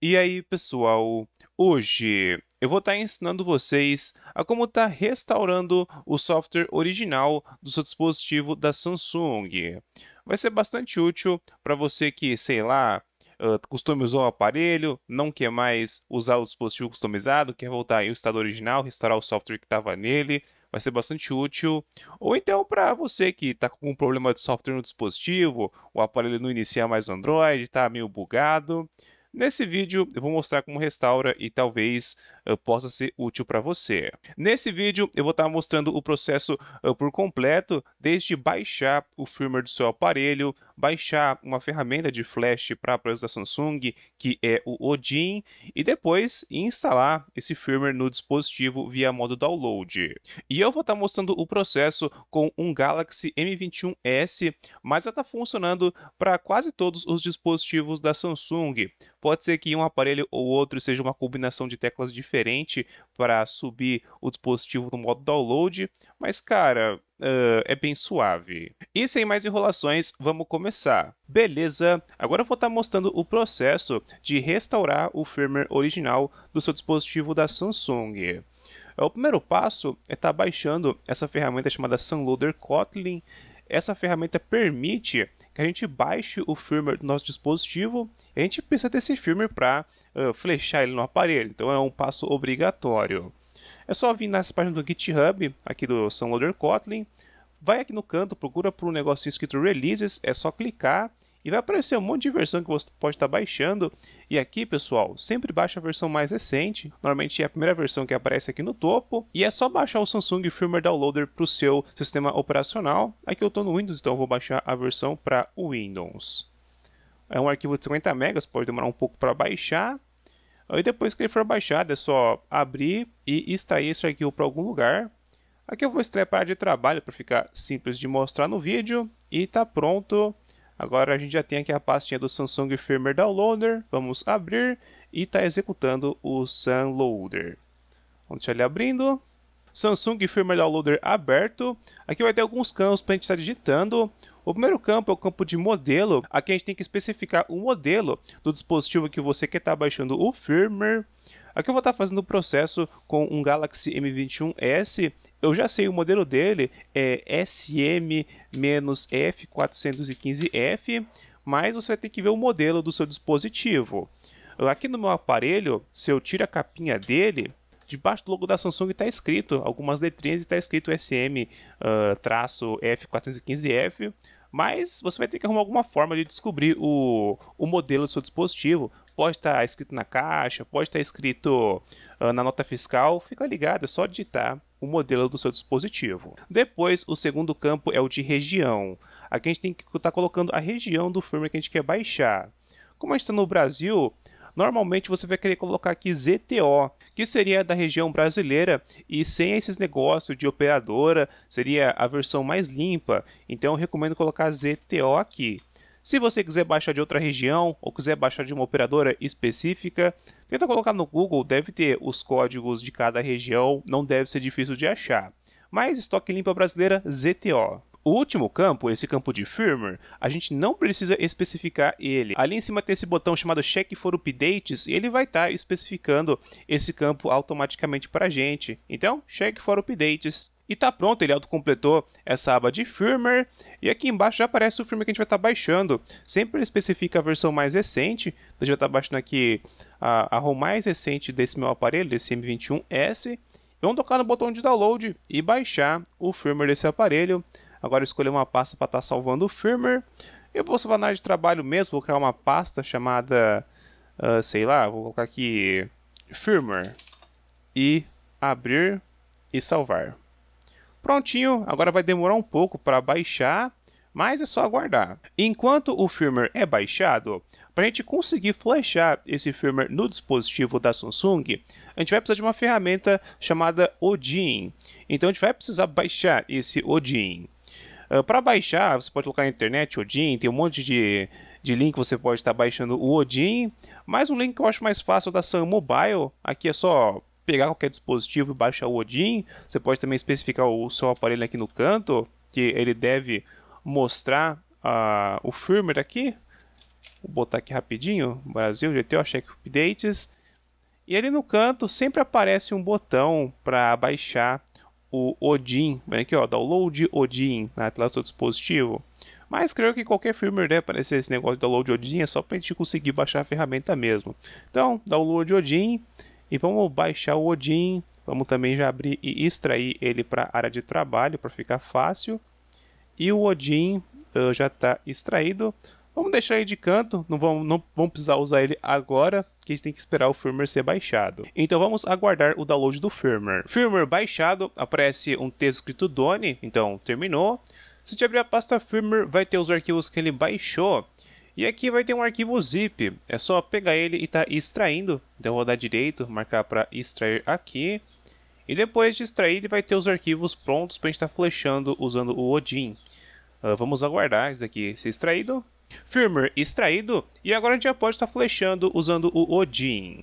E aí, pessoal, hoje eu vou estar tá ensinando vocês a como estar tá restaurando o software original do seu dispositivo da Samsung. Vai ser bastante útil para você que, sei lá, customizou o aparelho, não quer mais usar o dispositivo customizado, quer voltar ao estado original, restaurar o software que estava nele, vai ser bastante útil. Ou então para você que está com um problema de software no dispositivo, o aparelho não inicia mais o Android, está meio bugado, Nesse vídeo eu vou mostrar como restaura e talvez possa ser útil para você. Nesse vídeo eu vou estar tá mostrando o processo por completo, desde baixar o firmware do seu aparelho, baixar uma ferramenta de flash para aparelhos da Samsung, que é o Odin, e depois instalar esse firmware no dispositivo via modo download. E eu vou estar tá mostrando o processo com um Galaxy M21S, mas já está funcionando para quase todos os dispositivos da Samsung. Pode ser que um aparelho ou outro seja uma combinação de teclas diferentes diferente para subir o dispositivo no modo download, mas cara, uh, é bem suave. E sem mais enrolações, vamos começar. Beleza, agora eu vou estar tá mostrando o processo de restaurar o firmware original do seu dispositivo da Samsung. O primeiro passo é estar tá baixando essa ferramenta chamada Sunloader Kotlin, essa ferramenta permite que a gente baixe o firmware do nosso dispositivo e a gente precisa desse firmware para uh, flechar ele no aparelho, então é um passo obrigatório. É só vir nessa página do GitHub, aqui do Sunloader Kotlin, vai aqui no canto, procura por um negocinho escrito Releases, é só clicar e vai aparecer um monte de versão que você pode estar tá baixando. E aqui, pessoal, sempre baixa a versão mais recente, normalmente é a primeira versão que aparece aqui no topo, e é só baixar o Samsung Firmware Downloader para o seu sistema operacional. Aqui eu estou no Windows, então vou baixar a versão para o Windows. É um arquivo de 50 MB, pode demorar um pouco para baixar. Aí depois que ele for baixado, é só abrir e extrair esse arquivo para algum lugar. Aqui eu vou extrair para a área de trabalho para ficar simples de mostrar no vídeo. E está pronto. Agora a gente já tem aqui a pastinha do Samsung Firmware Downloader, vamos abrir e está executando o Sunloader. Vamos deixar ele abrindo. Samsung Firmware Downloader aberto. Aqui vai ter alguns campos para a gente estar digitando. O primeiro campo é o campo de modelo. Aqui a gente tem que especificar o modelo do dispositivo que você quer estar tá baixando o firmware. Aqui eu vou estar fazendo o processo com um Galaxy M21S. Eu já sei o modelo dele, é SM-F415F, mas você vai ter que ver o modelo do seu dispositivo. Aqui no meu aparelho, se eu tiro a capinha dele, debaixo do logo da Samsung está escrito algumas letrinhas e está escrito SM-F415F. Ah, uh, mas você vai ter que arrumar alguma forma de descobrir o, o modelo do seu dispositivo. Pode estar tá escrito na caixa, pode estar tá escrito uh, na nota fiscal. Fica ligado, é só digitar o modelo do seu dispositivo. Depois, o segundo campo é o de região. Aqui a gente tem que estar tá colocando a região do firmware que a gente quer baixar. Como a gente está no Brasil, normalmente você vai querer colocar aqui ZTO, que seria da região brasileira e sem esses negócios de operadora, seria a versão mais limpa. Então eu recomendo colocar ZTO aqui. Se você quiser baixar de outra região ou quiser baixar de uma operadora específica, tenta colocar no Google, deve ter os códigos de cada região, não deve ser difícil de achar. Mas estoque limpa brasileira ZTO. O último campo, esse campo de firmware, a gente não precisa especificar ele. Ali em cima tem esse botão chamado check for updates e ele vai estar tá especificando esse campo automaticamente para a gente. Então, check for updates e tá pronto, ele autocompletou essa aba de firmware. E aqui embaixo já aparece o firmware que a gente vai estar tá baixando. Sempre ele especifica a versão mais recente. Então a gente vai estar tá baixando aqui a, a ROM mais recente desse meu aparelho, desse M21S. vamos tocar no botão de download e baixar o firmware desse aparelho. Agora escolher uma pasta para estar tá salvando o firmware. Eu vou salvar na área de trabalho mesmo, vou criar uma pasta chamada, uh, sei lá, vou colocar aqui firmware e abrir e salvar. Prontinho, agora vai demorar um pouco para baixar, mas é só aguardar. Enquanto o firmware é baixado, para a gente conseguir flashar esse firmware no dispositivo da Samsung, a gente vai precisar de uma ferramenta chamada Odin. Então a gente vai precisar baixar esse Odin. Ah, para baixar, você pode colocar na internet Odin, tem um monte de, de link que você pode estar tá baixando o Odin. Mas um link que eu acho mais fácil é da Sun Mobile. Aqui é só pegar qualquer dispositivo e baixar o Odin. Você pode também especificar o seu aparelho aqui no canto, que ele deve mostrar uh, o firmware aqui. Vou botar aqui rapidinho, Brasil, GTO, check updates. E ali no canto sempre aparece um botão para baixar o Odin, vem aqui ó, download Odin na tela do seu dispositivo. Mas creio que qualquer firmware deve aparecer esse negócio de download Odin, é só para a gente conseguir baixar a ferramenta mesmo. Então, download Odin e vamos baixar o Odin. Vamos também já abrir e extrair ele para a área de trabalho para ficar fácil. E o Odin uh, já está extraído. Vamos deixar ele de canto, não vamos, não vamos precisar usar ele agora, que a gente tem que esperar o firmware ser baixado. Então vamos aguardar o download do firmware. Firmware baixado, aparece um texto escrito Done, então terminou. Se te abrir a pasta firmware, vai ter os arquivos que ele baixou. E aqui vai ter um arquivo zip, é só pegar ele e tá extraindo. Então vou dar direito, marcar para extrair aqui. E depois de extrair, ele vai ter os arquivos prontos para a gente estar tá flechando usando o Odin. Uh, vamos aguardar isso aqui ser extraído. Firmware extraído e agora a gente já pode estar flechando usando o Odin.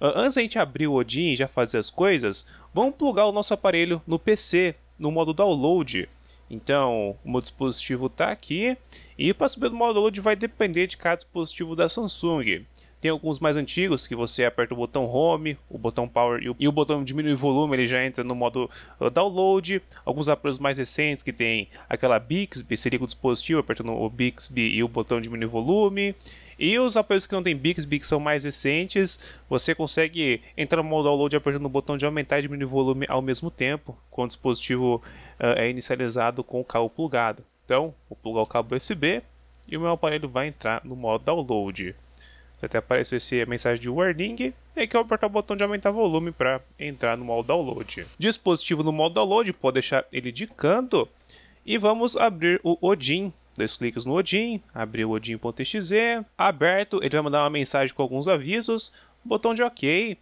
Uh, antes a gente abrir o Odin e já fazer as coisas, vamos plugar o nosso aparelho no PC, no modo download. Então, o meu dispositivo está aqui e para subir do modo download vai depender de cada dispositivo da Samsung. Tem alguns mais antigos que você aperta o botão Home, o botão Power e o, e o botão Diminuir Volume, ele já entra no modo uh, Download. Alguns aparelhos mais recentes que tem aquela Bixby, seria com o dispositivo, apertando o Bixby e o botão Diminuir Volume. E os aparelhos que não tem Bixby, que são mais recentes, você consegue entrar no modo download apertando o botão de aumentar e diminuir o volume ao mesmo tempo, quando o dispositivo uh, é inicializado com o cabo plugado. Então, vou plugar o cabo USB e o meu aparelho vai entrar no modo download. Até apareceu essa mensagem de warning, e aqui eu apertar o botão de aumentar volume para entrar no modo download. Dispositivo no modo download, pode deixar ele de canto, e vamos abrir o Odin. Dois cliques no Odin, abrir o odin.exe, aberto, ele vai mandar uma mensagem com alguns avisos, botão de OK,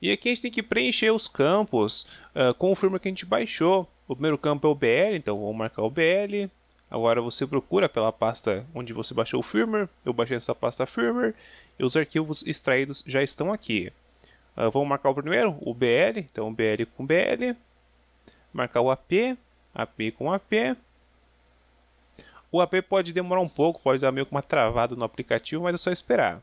e aqui a gente tem que preencher os campos uh, com o firmware que a gente baixou. O primeiro campo é o BL, então vou marcar o BL. Agora você procura pela pasta onde você baixou o firmware. Eu baixei essa pasta firmware e os arquivos extraídos já estão aqui. Uh, vamos marcar o primeiro, o BL, então BL com BL, marcar o AP, AP com AP. O AP pode demorar um pouco, pode dar meio que uma travada no aplicativo, mas é só esperar.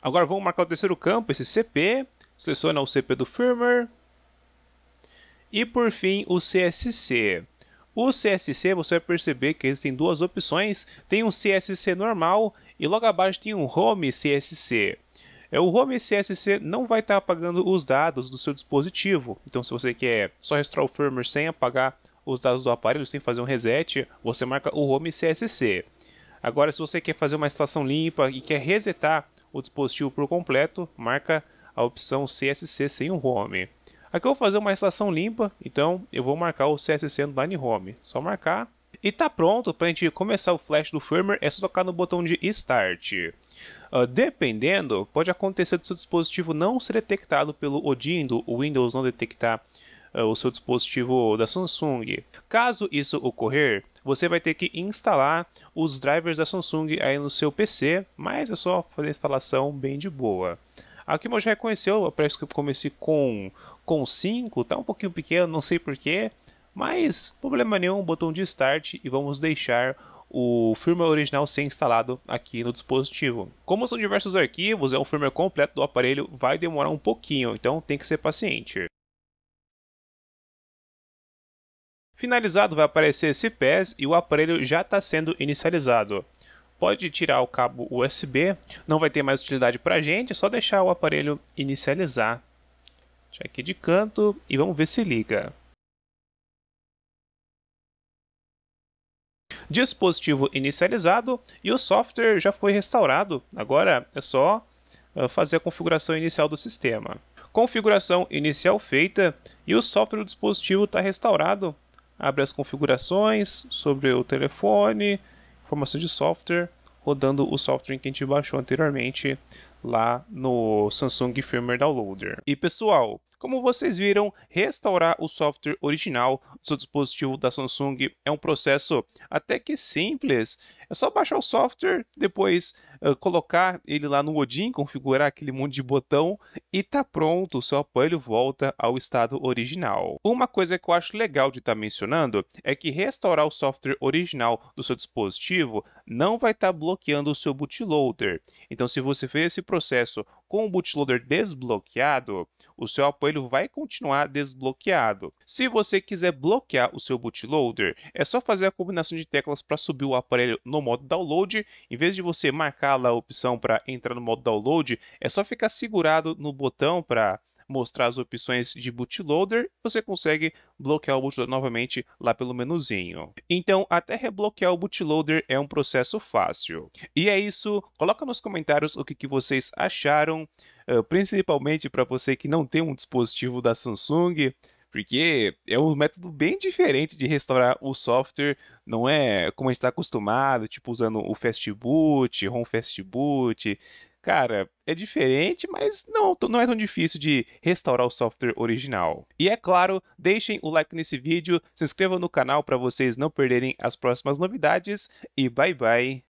Agora vamos marcar o terceiro campo, esse CP, seleciona o CP do firmware. E por fim o CSC. O CSC você vai perceber que existem duas opções, tem um CSC normal e logo abaixo tem um Home CSC. É, o Home CSC não vai estar apagando os dados do seu dispositivo, então se você quer só restaurar o firmware sem apagar os dados do aparelho, sem fazer um reset, você marca o Home CSC. Agora, se você quer fazer uma instalação limpa e quer resetar o dispositivo por completo, marca a opção CSC sem o Home. Aqui eu vou fazer uma estação limpa, então eu vou marcar o CSC no Line Home. Só marcar. E tá pronto para a gente começar o flash do firmware, é só tocar no botão de Start. Uh, dependendo, pode acontecer do seu dispositivo não ser detectado pelo Odin, do Windows não detectar uh, o seu dispositivo da Samsung. Caso isso ocorrer, você vai ter que instalar os drivers da Samsung aí no seu PC, mas é só fazer a instalação bem de boa. Aqui ah, já reconheceu, é parece que eu comecei com com 5, tá um pouquinho pequeno, não sei porquê, mas problema nenhum, botão de start e vamos deixar o firmware original ser instalado aqui no dispositivo. Como são diversos arquivos, é um firmware completo do aparelho, vai demorar um pouquinho, então tem que ser paciente. Finalizado vai aparecer esse PES e o aparelho já está sendo inicializado pode tirar o cabo USB, não vai ter mais utilidade para a gente, é só deixar o aparelho inicializar. Deixa aqui de canto e vamos ver se liga. Dispositivo inicializado e o software já foi restaurado, agora é só eh, fazer a configuração inicial do sistema. Configuração inicial feita e o software do dispositivo está restaurado. Abre as configurações sobre o telefone, formação de software, rodando o software que a gente baixou anteriormente lá no Samsung Firmware Downloader. E pessoal, como vocês viram, restaurar o software original do seu dispositivo da Samsung é um processo até que simples. É só baixar o software, depois colocar ele lá no Odin, configurar aquele monte de botão e tá pronto, o seu aparelho volta ao estado original. Uma coisa que eu acho legal de estar tá mencionando é que restaurar o software original do seu dispositivo não vai estar tá bloqueando o seu bootloader. Então, se você fez esse processo com o bootloader desbloqueado, o seu aparelho vai continuar desbloqueado. Se você quiser bloquear o seu bootloader, é só fazer a combinação de teclas para subir o aparelho no modo download. Em vez de você marcar lá a opção para entrar no modo download, é só ficar segurado no botão para mostrar as opções de bootloader, você consegue bloquear o bootloader novamente lá pelo menuzinho. Então, até rebloquear o bootloader é um processo fácil. E é isso, coloca nos comentários o que, que vocês acharam, eh, principalmente para você que não tem um dispositivo da Samsung, porque é um método bem diferente de restaurar o software, não é como a gente está acostumado, tipo usando o fastboot, ROM fastboot. Cara, é diferente, mas não, não é tão difícil de restaurar o software original. E é claro, deixem o like nesse vídeo, se inscrevam no canal para vocês não perderem as próximas novidades e bye bye.